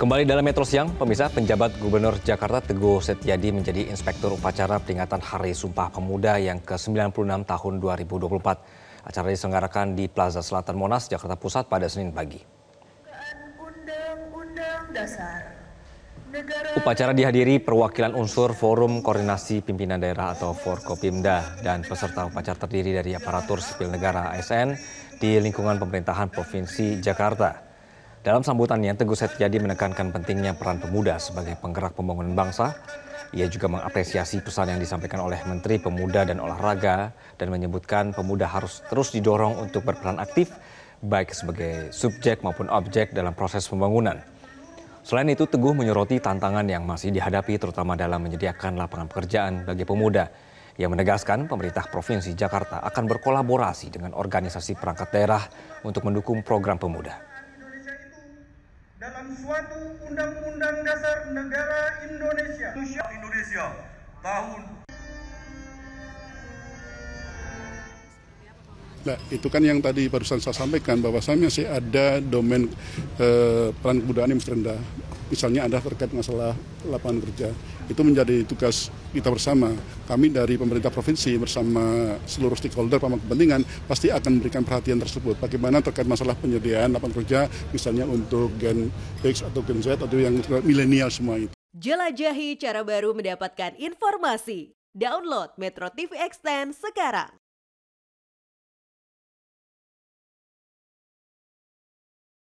Kembali dalam Metro Siang, pemirsa penjabat Gubernur Jakarta Teguh Setiadi menjadi Inspektur Upacara Peringatan Hari Sumpah Pemuda yang ke-96 tahun 2024. Acara diselenggarakan di Plaza Selatan Monas, Jakarta Pusat pada Senin pagi. Upacara dihadiri perwakilan unsur Forum Koordinasi Pimpinan Daerah atau Forkopimda dan peserta upacara terdiri dari aparatur sipil negara ASN di lingkungan pemerintahan Provinsi Jakarta. Dalam sambutannya, Teguh Setiadi menekankan pentingnya peran pemuda sebagai penggerak pembangunan bangsa. Ia juga mengapresiasi pesan yang disampaikan oleh Menteri Pemuda dan Olahraga dan menyebutkan pemuda harus terus didorong untuk berperan aktif baik sebagai subjek maupun objek dalam proses pembangunan. Selain itu, Teguh menyoroti tantangan yang masih dihadapi terutama dalam menyediakan lapangan pekerjaan bagi pemuda. Ia menegaskan pemerintah Provinsi Jakarta akan berkolaborasi dengan organisasi perangkat daerah untuk mendukung program pemuda dalam suatu Undang-Undang Dasar Negara Indonesia. Indonesia tahun Nah, itu kan yang tadi barusan saya sampaikan bahwa saya masih ada domain eh, peran kebudayaan yang rendah misalnya ada terkait masalah lapangan kerja. Itu menjadi tugas kita bersama. Kami dari pemerintah provinsi bersama seluruh stakeholder pemangku kepentingan pasti akan memberikan perhatian tersebut. Bagaimana terkait masalah penyediaan lapangan kerja misalnya untuk gen X atau gen Z atau yang milenial semua itu. Jelajahi cara baru mendapatkan informasi. Download Metro TV Extend sekarang.